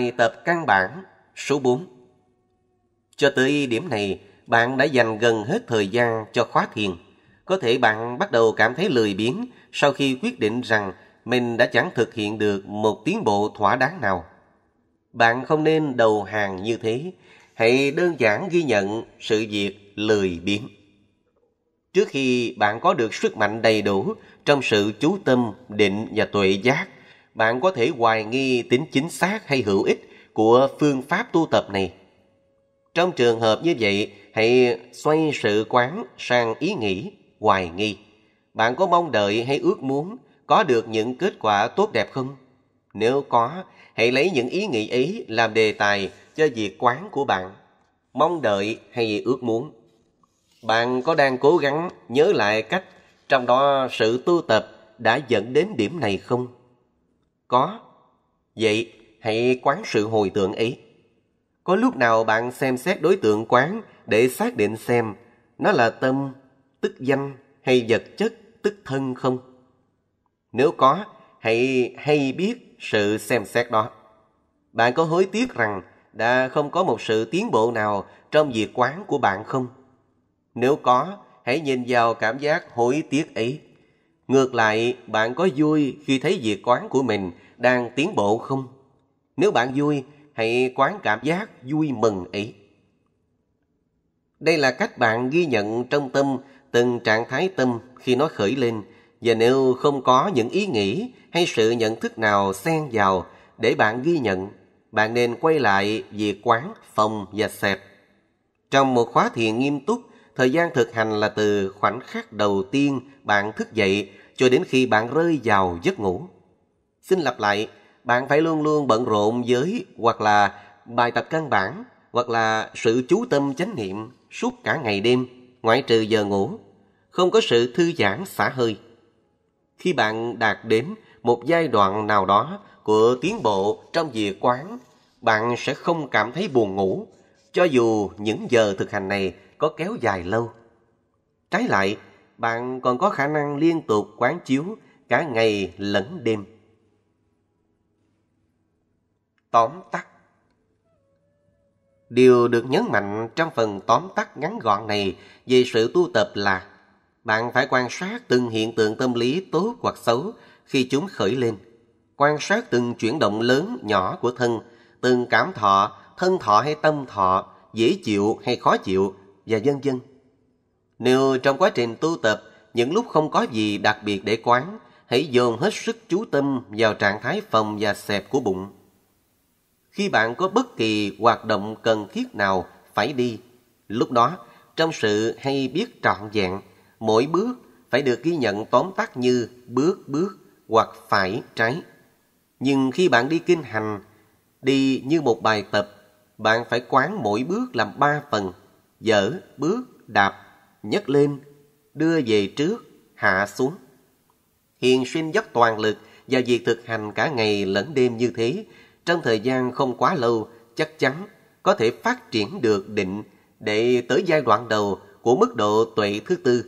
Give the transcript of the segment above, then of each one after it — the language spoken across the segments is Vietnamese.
Bài tập căn bản số 4 Cho tới điểm này, bạn đã dành gần hết thời gian cho khóa thiền. Có thể bạn bắt đầu cảm thấy lười biếng sau khi quyết định rằng mình đã chẳng thực hiện được một tiến bộ thỏa đáng nào. Bạn không nên đầu hàng như thế, hãy đơn giản ghi nhận sự việc lười biếng. Trước khi bạn có được sức mạnh đầy đủ trong sự chú tâm, định và tuệ giác, bạn có thể hoài nghi tính chính xác hay hữu ích của phương pháp tu tập này. Trong trường hợp như vậy, hãy xoay sự quán sang ý nghĩ, hoài nghi. Bạn có mong đợi hay ước muốn có được những kết quả tốt đẹp không? Nếu có, hãy lấy những ý nghĩ ấy làm đề tài cho việc quán của bạn. Mong đợi hay ước muốn. Bạn có đang cố gắng nhớ lại cách trong đó sự tu tập đã dẫn đến điểm này không? Có. Vậy, hãy quán sự hồi tưởng ấy. Có lúc nào bạn xem xét đối tượng quán để xác định xem nó là tâm, tức danh hay vật chất, tức thân không? Nếu có, hãy hay biết sự xem xét đó. Bạn có hối tiếc rằng đã không có một sự tiến bộ nào trong việc quán của bạn không? Nếu có, hãy nhìn vào cảm giác hối tiếc ấy. Ngược lại, bạn có vui khi thấy việc quán của mình đang tiến bộ không? Nếu bạn vui, hãy quán cảm giác vui mừng ấy. Đây là cách bạn ghi nhận trong tâm từng trạng thái tâm khi nó khởi lên và nếu không có những ý nghĩ hay sự nhận thức nào xen vào để bạn ghi nhận, bạn nên quay lại việc quán, phòng và xẹp. Trong một khóa thiền nghiêm túc, thời gian thực hành là từ khoảnh khắc đầu tiên bạn thức dậy cho đến khi bạn rơi vào giấc ngủ. Xin lặp lại, bạn phải luôn luôn bận rộn với hoặc là bài tập căn bản hoặc là sự chú tâm chánh niệm suốt cả ngày đêm, ngoại trừ giờ ngủ, không có sự thư giãn xả hơi. Khi bạn đạt đến một giai đoạn nào đó của tiến bộ trong việc quán, bạn sẽ không cảm thấy buồn ngủ, cho dù những giờ thực hành này có kéo dài lâu. Trái lại, bạn còn có khả năng liên tục quán chiếu cả ngày lẫn đêm. Tóm tắt Điều được nhấn mạnh trong phần tóm tắt ngắn gọn này về sự tu tập là bạn phải quan sát từng hiện tượng tâm lý tốt hoặc xấu khi chúng khởi lên, quan sát từng chuyển động lớn nhỏ của thân, từng cảm thọ, thân thọ hay tâm thọ, dễ chịu hay khó chịu và vân vân. Nếu trong quá trình tu tập, những lúc không có gì đặc biệt để quán, hãy dồn hết sức chú tâm vào trạng thái phòng và xẹp của bụng. Khi bạn có bất kỳ hoạt động cần thiết nào phải đi, lúc đó, trong sự hay biết trọn vẹn, mỗi bước phải được ghi nhận tóm tắt như bước bước hoặc phải trái. Nhưng khi bạn đi kinh hành, đi như một bài tập, bạn phải quán mỗi bước làm ba phần, dở, bước, đạp nhấc lên, đưa về trước, hạ xuống. Hiền xuyên dốc toàn lực và việc thực hành cả ngày lẫn đêm như thế, trong thời gian không quá lâu, chắc chắn có thể phát triển được định để tới giai đoạn đầu của mức độ tuệ thứ tư,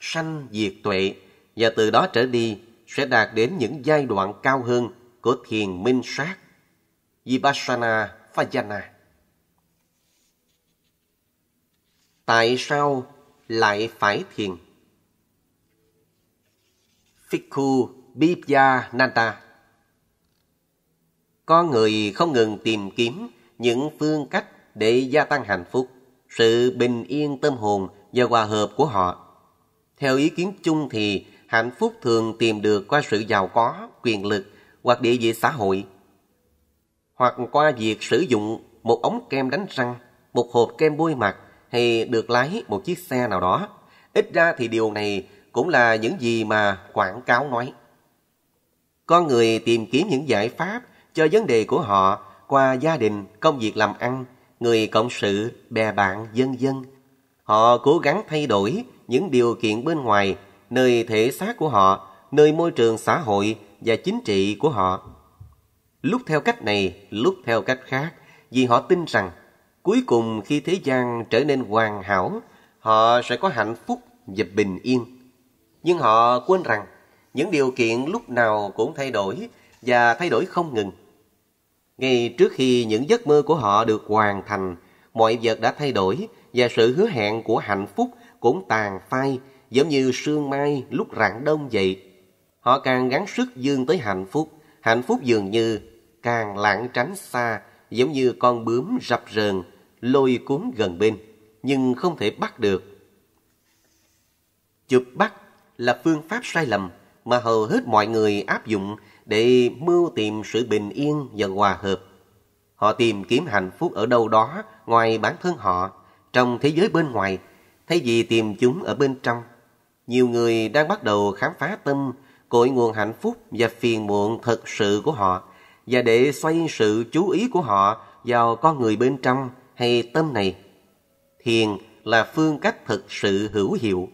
sanh diệt tuệ, và từ đó trở đi sẽ đạt đến những giai đoạn cao hơn của thiền minh sát, vipassana, vajana. Tại sao lại phải thiền. Fikhu Nanta Con người không ngừng tìm kiếm những phương cách để gia tăng hạnh phúc, sự bình yên tâm hồn và hòa hợp của họ. Theo ý kiến chung thì hạnh phúc thường tìm được qua sự giàu có, quyền lực hoặc địa vị xã hội. Hoặc qua việc sử dụng một ống kem đánh răng, một hộp kem bôi mặt hay được lái một chiếc xe nào đó. Ít ra thì điều này cũng là những gì mà quảng cáo nói. Con người tìm kiếm những giải pháp cho vấn đề của họ qua gia đình, công việc làm ăn, người cộng sự, bè bạn, dân dân. Họ cố gắng thay đổi những điều kiện bên ngoài, nơi thể xác của họ, nơi môi trường xã hội và chính trị của họ. Lúc theo cách này, lúc theo cách khác, vì họ tin rằng Cuối cùng khi thế gian trở nên hoàn hảo, họ sẽ có hạnh phúc và bình yên. Nhưng họ quên rằng những điều kiện lúc nào cũng thay đổi và thay đổi không ngừng. Ngay trước khi những giấc mơ của họ được hoàn thành, mọi vật đã thay đổi và sự hứa hẹn của hạnh phúc cũng tàn phai giống như sương mai lúc rạng đông vậy. Họ càng gắng sức dương tới hạnh phúc, hạnh phúc dường như càng lãng tránh xa giống như con bướm rập rờn lôi cuốn gần bên, nhưng không thể bắt được. Chụp bắt là phương pháp sai lầm mà hầu hết mọi người áp dụng để mưu tìm sự bình yên và hòa hợp. Họ tìm kiếm hạnh phúc ở đâu đó ngoài bản thân họ, trong thế giới bên ngoài, thay vì tìm chúng ở bên trong. Nhiều người đang bắt đầu khám phá tâm, cội nguồn hạnh phúc và phiền muộn thật sự của họ, và để xoay sự chú ý của họ vào con người bên trong hay tâm này thiền là phương cách thực sự hữu hiệu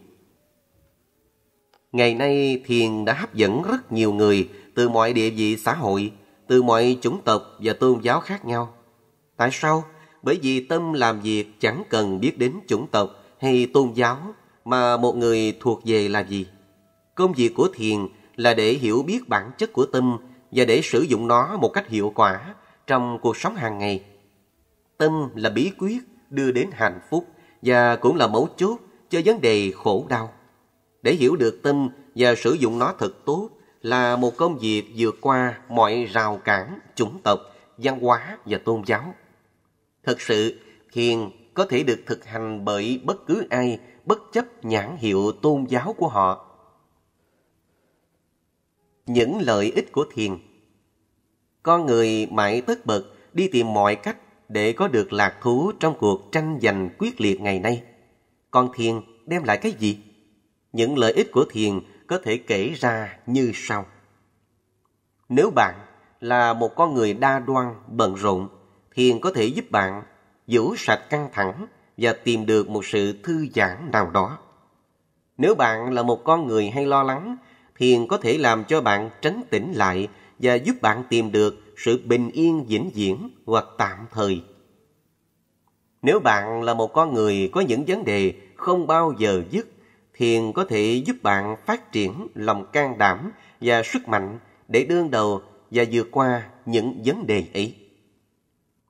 ngày nay thiền đã hấp dẫn rất nhiều người từ mọi địa vị xã hội từ mọi chủng tộc và tôn giáo khác nhau tại sao bởi vì tâm làm việc chẳng cần biết đến chủng tộc hay tôn giáo mà một người thuộc về là gì công việc của thiền là để hiểu biết bản chất của tâm và để sử dụng nó một cách hiệu quả trong cuộc sống hàng ngày Tâm là bí quyết đưa đến hạnh phúc và cũng là mấu chốt cho vấn đề khổ đau. Để hiểu được tâm và sử dụng nó thật tốt là một công việc vượt qua mọi rào cản, chủng tộc, văn hóa và tôn giáo. Thật sự, thiền có thể được thực hành bởi bất cứ ai bất chấp nhãn hiệu tôn giáo của họ. Những lợi ích của thiền Con người mãi tất bật đi tìm mọi cách để có được lạc thú trong cuộc tranh giành quyết liệt ngày nay. Còn thiền đem lại cái gì? Những lợi ích của thiền có thể kể ra như sau. Nếu bạn là một con người đa đoan, bận rộn, thiền có thể giúp bạn giữ sạch căng thẳng và tìm được một sự thư giãn nào đó. Nếu bạn là một con người hay lo lắng, thiền có thể làm cho bạn trấn tĩnh lại và giúp bạn tìm được sự bình yên vĩnh viễn hoặc tạm thời. Nếu bạn là một con người có những vấn đề không bao giờ dứt, thiền có thể giúp bạn phát triển lòng can đảm và sức mạnh để đương đầu và vượt qua những vấn đề ấy.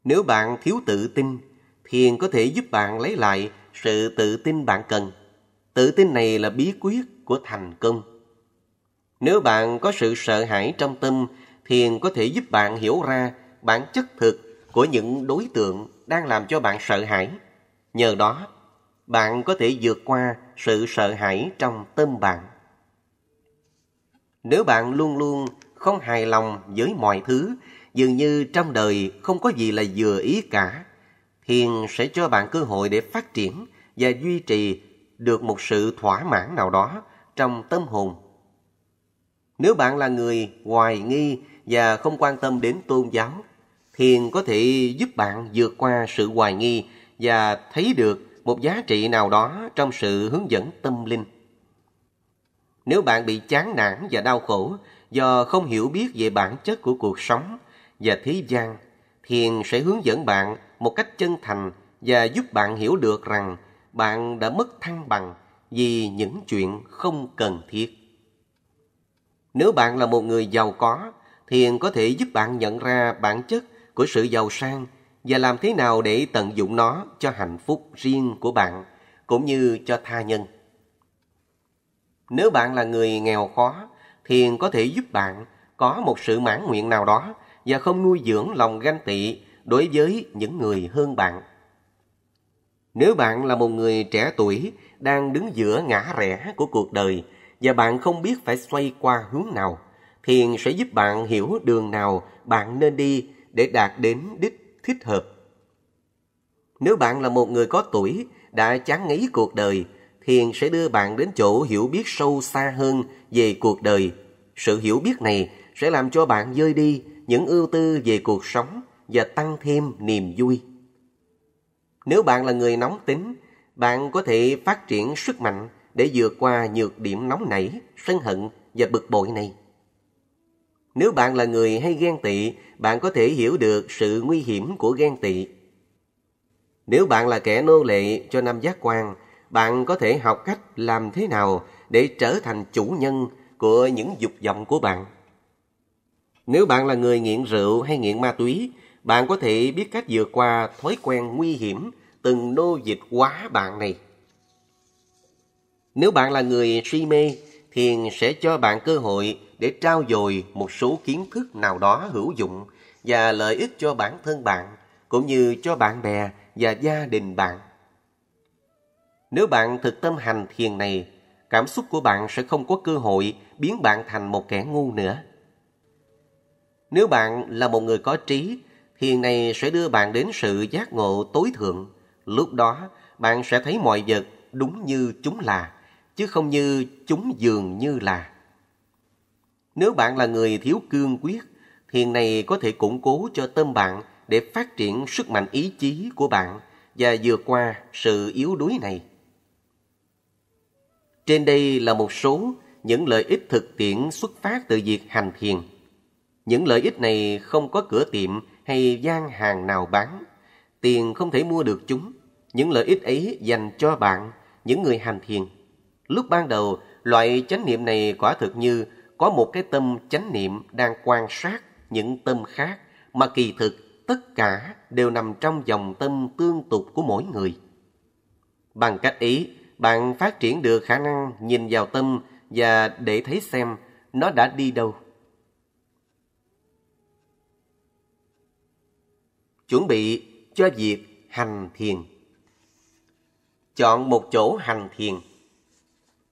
Nếu bạn thiếu tự tin, thiền có thể giúp bạn lấy lại sự tự tin bạn cần. Tự tin này là bí quyết của thành công. Nếu bạn có sự sợ hãi trong tâm, thiền có thể giúp bạn hiểu ra bản chất thực của những đối tượng đang làm cho bạn sợ hãi. Nhờ đó, bạn có thể vượt qua sự sợ hãi trong tâm bạn. Nếu bạn luôn luôn không hài lòng với mọi thứ, dường như trong đời không có gì là vừa ý cả, thiền sẽ cho bạn cơ hội để phát triển và duy trì được một sự thỏa mãn nào đó trong tâm hồn nếu bạn là người hoài nghi và không quan tâm đến tôn giáo, thiền có thể giúp bạn vượt qua sự hoài nghi và thấy được một giá trị nào đó trong sự hướng dẫn tâm linh. Nếu bạn bị chán nản và đau khổ do không hiểu biết về bản chất của cuộc sống và thế gian, thiền sẽ hướng dẫn bạn một cách chân thành và giúp bạn hiểu được rằng bạn đã mất thăng bằng vì những chuyện không cần thiết. Nếu bạn là một người giàu có, thiền có thể giúp bạn nhận ra bản chất của sự giàu sang và làm thế nào để tận dụng nó cho hạnh phúc riêng của bạn cũng như cho tha nhân. Nếu bạn là người nghèo khó, thiền có thể giúp bạn có một sự mãn nguyện nào đó và không nuôi dưỡng lòng ganh tị đối với những người hơn bạn. Nếu bạn là một người trẻ tuổi đang đứng giữa ngã rẽ của cuộc đời và bạn không biết phải xoay qua hướng nào, thiền sẽ giúp bạn hiểu đường nào bạn nên đi để đạt đến đích thích hợp. Nếu bạn là một người có tuổi, đã chán ngấy cuộc đời, thiền sẽ đưa bạn đến chỗ hiểu biết sâu xa hơn về cuộc đời. Sự hiểu biết này sẽ làm cho bạn rơi đi những ưu tư về cuộc sống và tăng thêm niềm vui. Nếu bạn là người nóng tính, bạn có thể phát triển sức mạnh để vượt qua nhược điểm nóng nảy, sân hận và bực bội này. Nếu bạn là người hay ghen tị, bạn có thể hiểu được sự nguy hiểm của ghen tị. Nếu bạn là kẻ nô lệ cho năm giác quan, bạn có thể học cách làm thế nào để trở thành chủ nhân của những dục vọng của bạn. Nếu bạn là người nghiện rượu hay nghiện ma túy, bạn có thể biết cách vượt qua thói quen nguy hiểm từng nô dịch quá bạn này. Nếu bạn là người si mê, thiền sẽ cho bạn cơ hội để trao dồi một số kiến thức nào đó hữu dụng và lợi ích cho bản thân bạn cũng như cho bạn bè và gia đình bạn. Nếu bạn thực tâm hành thiền này, cảm xúc của bạn sẽ không có cơ hội biến bạn thành một kẻ ngu nữa. Nếu bạn là một người có trí, thiền này sẽ đưa bạn đến sự giác ngộ tối thượng. Lúc đó, bạn sẽ thấy mọi vật đúng như chúng là chứ không như chúng dường như là. Nếu bạn là người thiếu cương quyết, thiền này có thể củng cố cho tâm bạn để phát triển sức mạnh ý chí của bạn và vượt qua sự yếu đuối này. Trên đây là một số những lợi ích thực tiễn xuất phát từ việc hành thiền. Những lợi ích này không có cửa tiệm hay gian hàng nào bán. Tiền không thể mua được chúng. Những lợi ích ấy dành cho bạn, những người hành thiền. Lúc ban đầu, loại chánh niệm này quả thực như có một cái tâm chánh niệm đang quan sát những tâm khác mà kỳ thực tất cả đều nằm trong dòng tâm tương tục của mỗi người. Bằng cách ý, bạn phát triển được khả năng nhìn vào tâm và để thấy xem nó đã đi đâu. Chuẩn bị cho việc hành thiền. Chọn một chỗ hành thiền.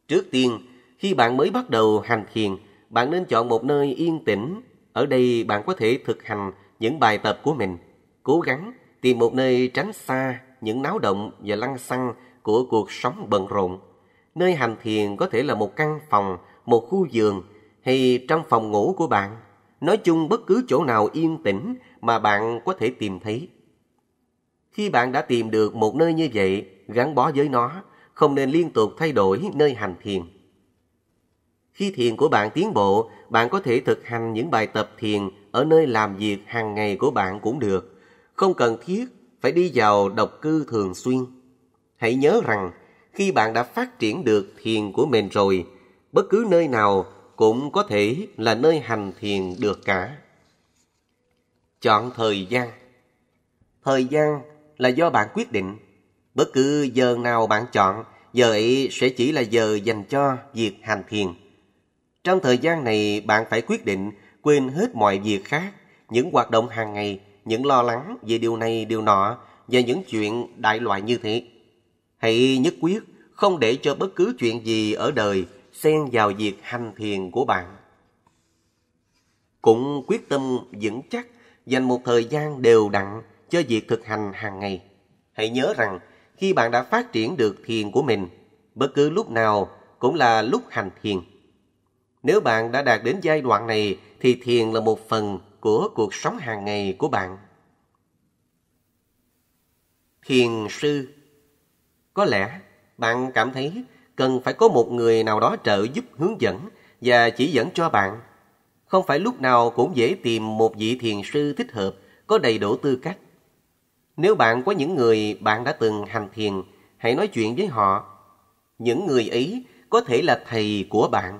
Trước tiên, khi bạn mới bắt đầu hành thiền, bạn nên chọn một nơi yên tĩnh. Ở đây bạn có thể thực hành những bài tập của mình. Cố gắng tìm một nơi tránh xa những náo động và lăng xăng của cuộc sống bận rộn. Nơi hành thiền có thể là một căn phòng, một khu giường hay trong phòng ngủ của bạn. Nói chung bất cứ chỗ nào yên tĩnh mà bạn có thể tìm thấy. Khi bạn đã tìm được một nơi như vậy, gắn bó với nó, không nên liên tục thay đổi nơi hành thiền. Khi thiền của bạn tiến bộ, bạn có thể thực hành những bài tập thiền ở nơi làm việc hàng ngày của bạn cũng được, không cần thiết phải đi vào độc cư thường xuyên. Hãy nhớ rằng, khi bạn đã phát triển được thiền của mình rồi, bất cứ nơi nào cũng có thể là nơi hành thiền được cả. Chọn thời gian Thời gian là do bạn quyết định. Bất cứ giờ nào bạn chọn, giờ ấy sẽ chỉ là giờ dành cho việc hành thiền. Trong thời gian này, bạn phải quyết định quên hết mọi việc khác, những hoạt động hàng ngày, những lo lắng về điều này điều nọ và những chuyện đại loại như thế. Hãy nhất quyết không để cho bất cứ chuyện gì ở đời xen vào việc hành thiền của bạn. Cũng quyết tâm vững chắc dành một thời gian đều đặn cho việc thực hành hàng ngày. Hãy nhớ rằng khi bạn đã phát triển được thiền của mình, bất cứ lúc nào cũng là lúc hành thiền. Nếu bạn đã đạt đến giai đoạn này thì thiền là một phần của cuộc sống hàng ngày của bạn. Thiền sư Có lẽ bạn cảm thấy cần phải có một người nào đó trợ giúp hướng dẫn và chỉ dẫn cho bạn. Không phải lúc nào cũng dễ tìm một vị thiền sư thích hợp có đầy đủ tư cách. Nếu bạn có những người bạn đã từng hành thiền, hãy nói chuyện với họ. Những người ấy có thể là thầy của bạn.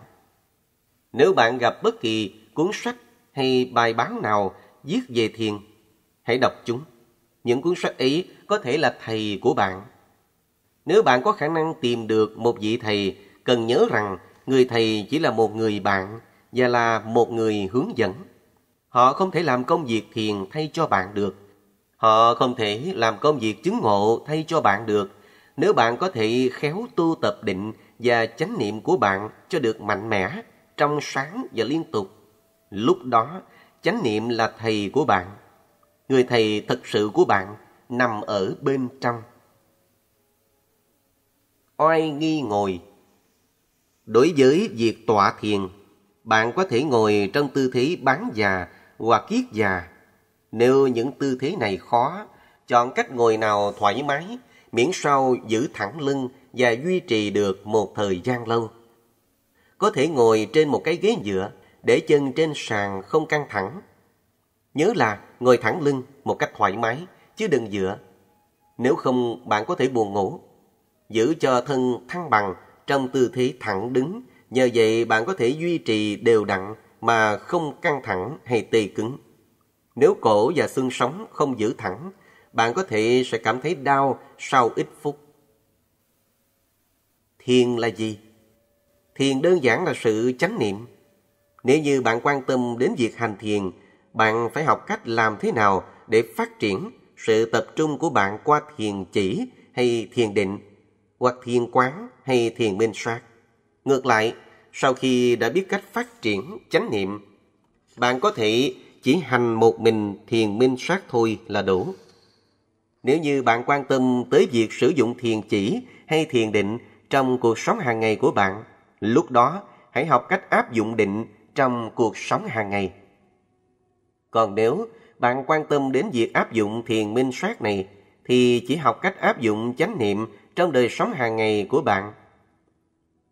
Nếu bạn gặp bất kỳ cuốn sách hay bài báo nào viết về thiền, hãy đọc chúng. Những cuốn sách ấy có thể là thầy của bạn. Nếu bạn có khả năng tìm được một vị thầy, cần nhớ rằng người thầy chỉ là một người bạn và là một người hướng dẫn. Họ không thể làm công việc thiền thay cho bạn được Họ không thể làm công việc chứng ngộ thay cho bạn được. Nếu bạn có thể khéo tu tập định và chánh niệm của bạn cho được mạnh mẽ, trong sáng và liên tục, lúc đó chánh niệm là thầy của bạn. Người thầy thật sự của bạn nằm ở bên trong. Oai nghi ngồi Đối với việc tọa thiền, bạn có thể ngồi trong tư thế bán già hoặc kiết già nếu những tư thế này khó, chọn cách ngồi nào thoải mái, miễn sao giữ thẳng lưng và duy trì được một thời gian lâu. Có thể ngồi trên một cái ghế dựa để chân trên sàn không căng thẳng. Nhớ là ngồi thẳng lưng một cách thoải mái, chứ đừng dựa. Nếu không bạn có thể buồn ngủ. Giữ cho thân thăng bằng trong tư thế thẳng đứng, nhờ vậy bạn có thể duy trì đều đặn mà không căng thẳng hay tê cứng. Nếu cổ và xương sống không giữ thẳng, bạn có thể sẽ cảm thấy đau sau ít phút. Thiền là gì? Thiền đơn giản là sự chánh niệm. Nếu như bạn quan tâm đến việc hành thiền, bạn phải học cách làm thế nào để phát triển sự tập trung của bạn qua thiền chỉ hay thiền định, hoặc thiền quán hay thiền minh sát. Ngược lại, sau khi đã biết cách phát triển chánh niệm, bạn có thể chỉ hành một mình thiền minh sát thôi là đủ. Nếu như bạn quan tâm tới việc sử dụng thiền chỉ hay thiền định trong cuộc sống hàng ngày của bạn, lúc đó hãy học cách áp dụng định trong cuộc sống hàng ngày. Còn nếu bạn quan tâm đến việc áp dụng thiền minh sát này thì chỉ học cách áp dụng chánh niệm trong đời sống hàng ngày của bạn.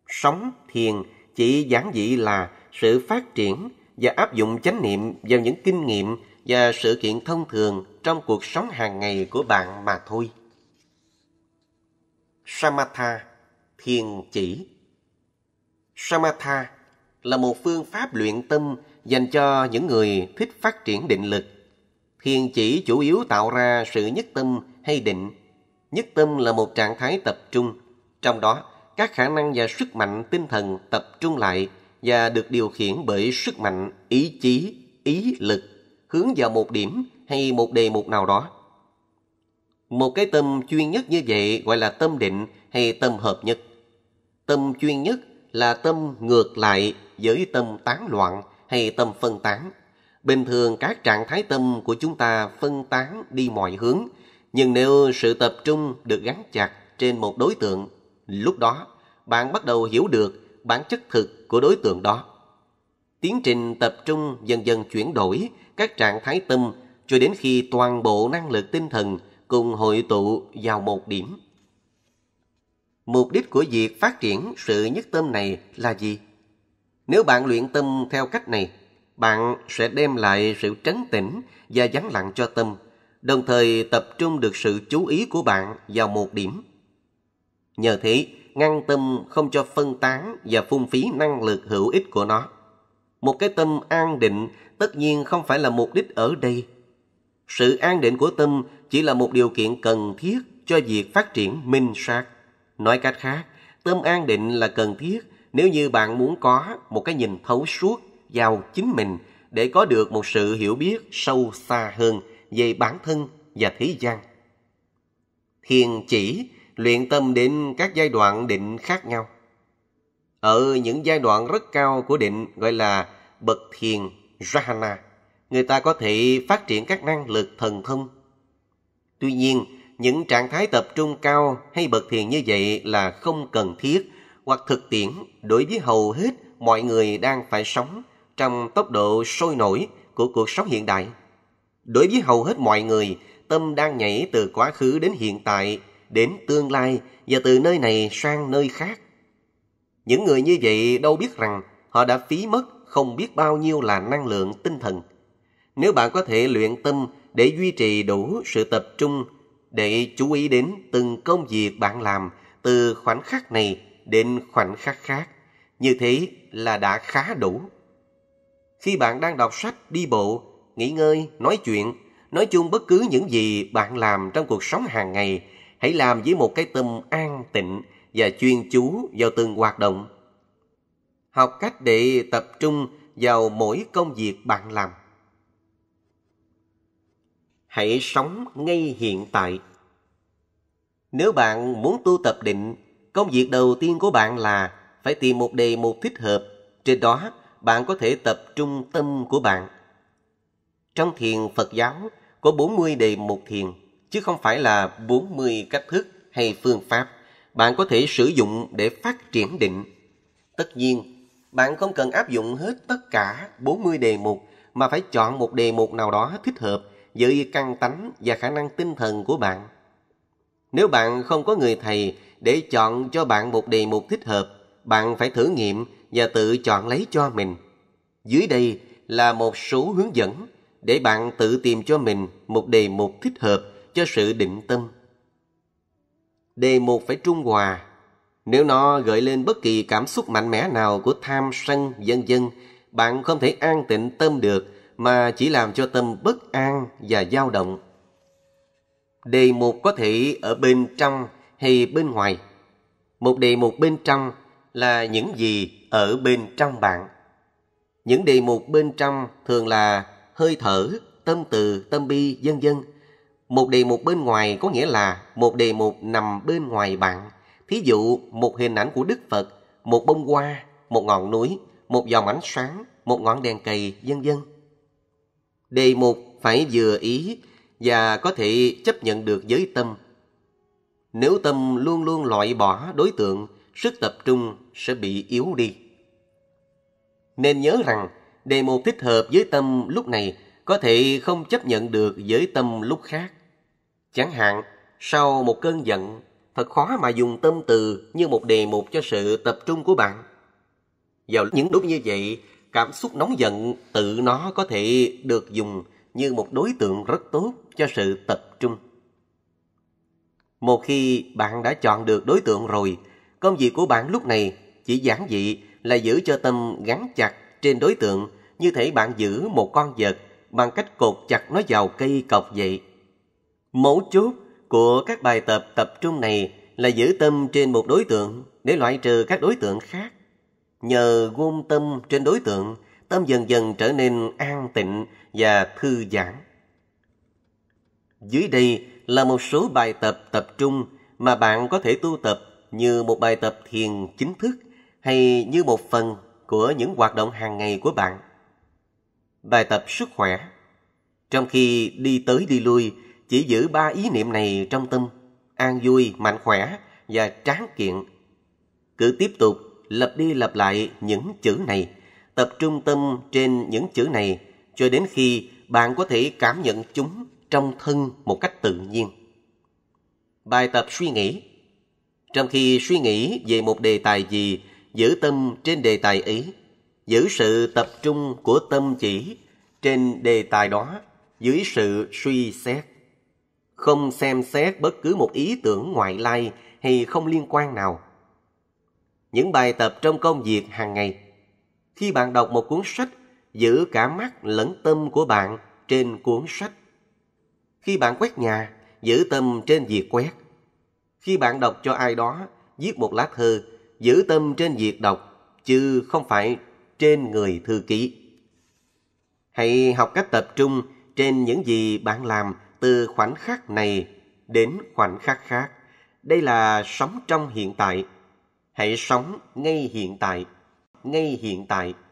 Sống thiền chỉ giản dị là sự phát triển và áp dụng chánh niệm vào những kinh nghiệm và sự kiện thông thường trong cuộc sống hàng ngày của bạn mà thôi. Samatha, thiền chỉ Samatha là một phương pháp luyện tâm dành cho những người thích phát triển định lực. Thiền chỉ chủ yếu tạo ra sự nhất tâm hay định. Nhất tâm là một trạng thái tập trung, trong đó các khả năng và sức mạnh tinh thần tập trung lại – và được điều khiển bởi sức mạnh, ý chí, ý lực, hướng vào một điểm hay một đề mục nào đó. Một cái tâm chuyên nhất như vậy gọi là tâm định hay tâm hợp nhất. Tâm chuyên nhất là tâm ngược lại với tâm tán loạn hay tâm phân tán. Bình thường các trạng thái tâm của chúng ta phân tán đi mọi hướng, nhưng nếu sự tập trung được gắn chặt trên một đối tượng, lúc đó bạn bắt đầu hiểu được bản chất thực của đối tượng đó. Tiến trình tập trung dần dần chuyển đổi các trạng thái tâm cho đến khi toàn bộ năng lực tinh thần cùng hội tụ vào một điểm. Mục đích của việc phát triển sự nhất tâm này là gì? Nếu bạn luyện tâm theo cách này, bạn sẽ đem lại sự trấn tĩnh và vắng lặng cho tâm, đồng thời tập trung được sự chú ý của bạn vào một điểm. Nhờ thế, ngăn tâm không cho phân tán và phung phí năng lực hữu ích của nó. Một cái tâm an định tất nhiên không phải là mục đích ở đây. Sự an định của tâm chỉ là một điều kiện cần thiết cho việc phát triển minh sát. Nói cách khác, tâm an định là cần thiết nếu như bạn muốn có một cái nhìn thấu suốt vào chính mình để có được một sự hiểu biết sâu xa hơn về bản thân và thế gian. Thiền chỉ luyện tâm định các giai đoạn định khác nhau. Ở những giai đoạn rất cao của định gọi là bậc thiền Rahana, người ta có thể phát triển các năng lực thần thông. Tuy nhiên, những trạng thái tập trung cao hay bậc thiền như vậy là không cần thiết hoặc thực tiễn đối với hầu hết mọi người đang phải sống trong tốc độ sôi nổi của cuộc sống hiện đại. Đối với hầu hết mọi người, tâm đang nhảy từ quá khứ đến hiện tại đến tương lai và từ nơi này sang nơi khác. Những người như vậy đâu biết rằng họ đã phí mất không biết bao nhiêu là năng lượng tinh thần. Nếu bạn có thể luyện tâm để duy trì đủ sự tập trung, để chú ý đến từng công việc bạn làm từ khoảnh khắc này đến khoảnh khắc khác, như thế là đã khá đủ. Khi bạn đang đọc sách, đi bộ, nghỉ ngơi, nói chuyện, nói chung bất cứ những gì bạn làm trong cuộc sống hàng ngày hãy làm với một cái tâm an tịnh và chuyên chú vào từng hoạt động. Học cách để tập trung vào mỗi công việc bạn làm. Hãy sống ngay hiện tại. Nếu bạn muốn tu tập định, công việc đầu tiên của bạn là phải tìm một đề mục thích hợp. Trên đó, bạn có thể tập trung tâm của bạn. Trong thiền Phật giáo có 40 đề mục thiền chứ không phải là 40 cách thức hay phương pháp bạn có thể sử dụng để phát triển định. Tất nhiên, bạn không cần áp dụng hết tất cả 40 đề mục mà phải chọn một đề mục nào đó thích hợp với căn tánh và khả năng tinh thần của bạn. Nếu bạn không có người thầy để chọn cho bạn một đề mục thích hợp, bạn phải thử nghiệm và tự chọn lấy cho mình. Dưới đây là một số hướng dẫn để bạn tự tìm cho mình một đề mục thích hợp cho sự định tâm. Đề một phải trung hòa. Nếu nó gợi lên bất kỳ cảm xúc mạnh mẽ nào của tham sân dân dân, bạn không thể an tịnh tâm được mà chỉ làm cho tâm bất an và dao động. Đề một có thể ở bên trong hay bên ngoài. Một đề một bên trong là những gì ở bên trong bạn. Những đề một bên trong thường là hơi thở, tâm từ, tâm bi, dân dân. Một đề mục bên ngoài có nghĩa là một đề mục nằm bên ngoài bạn. Thí dụ, một hình ảnh của Đức Phật, một bông hoa, một ngọn núi, một dòng ánh sáng, một ngọn đèn cầy, vân vân. Đề mục phải vừa ý và có thể chấp nhận được với tâm. Nếu tâm luôn luôn loại bỏ đối tượng, sức tập trung sẽ bị yếu đi. Nên nhớ rằng, đề mục thích hợp với tâm lúc này có thể không chấp nhận được với tâm lúc khác. Chẳng hạn, sau một cơn giận, thật khó mà dùng tâm từ như một đề mục cho sự tập trung của bạn. Vào những lúc như vậy, cảm xúc nóng giận tự nó có thể được dùng như một đối tượng rất tốt cho sự tập trung. Một khi bạn đã chọn được đối tượng rồi, công việc của bạn lúc này chỉ giản dị là giữ cho tâm gắn chặt trên đối tượng như thể bạn giữ một con vật bằng cách cột chặt nó vào cây cọc vậy. Mấu chốt của các bài tập tập trung này là giữ tâm trên một đối tượng để loại trừ các đối tượng khác. Nhờ gom tâm trên đối tượng, tâm dần dần trở nên an tịnh và thư giãn. Dưới đây là một số bài tập tập trung mà bạn có thể tu tập như một bài tập thiền chính thức hay như một phần của những hoạt động hàng ngày của bạn bài tập sức khỏe. Trong khi đi tới đi lui, chỉ giữ ba ý niệm này trong tâm, an vui, mạnh khỏe và tráng kiện. Cứ tiếp tục lặp đi lặp lại những chữ này, tập trung tâm trên những chữ này cho đến khi bạn có thể cảm nhận chúng trong thân một cách tự nhiên. Bài tập suy nghĩ Trong khi suy nghĩ về một đề tài gì, giữ tâm trên đề tài ấy giữ sự tập trung của tâm chỉ trên đề tài đó dưới sự suy xét không xem xét bất cứ một ý tưởng ngoại lai hay không liên quan nào những bài tập trong công việc hàng ngày khi bạn đọc một cuốn sách giữ cả mắt lẫn tâm của bạn trên cuốn sách khi bạn quét nhà giữ tâm trên việc quét khi bạn đọc cho ai đó viết một lá thư giữ tâm trên việc đọc chứ không phải trên người thư ký. Hãy học cách tập trung trên những gì bạn làm từ khoảnh khắc này đến khoảnh khắc khác. Đây là sống trong hiện tại. Hãy sống ngay hiện tại, ngay hiện tại.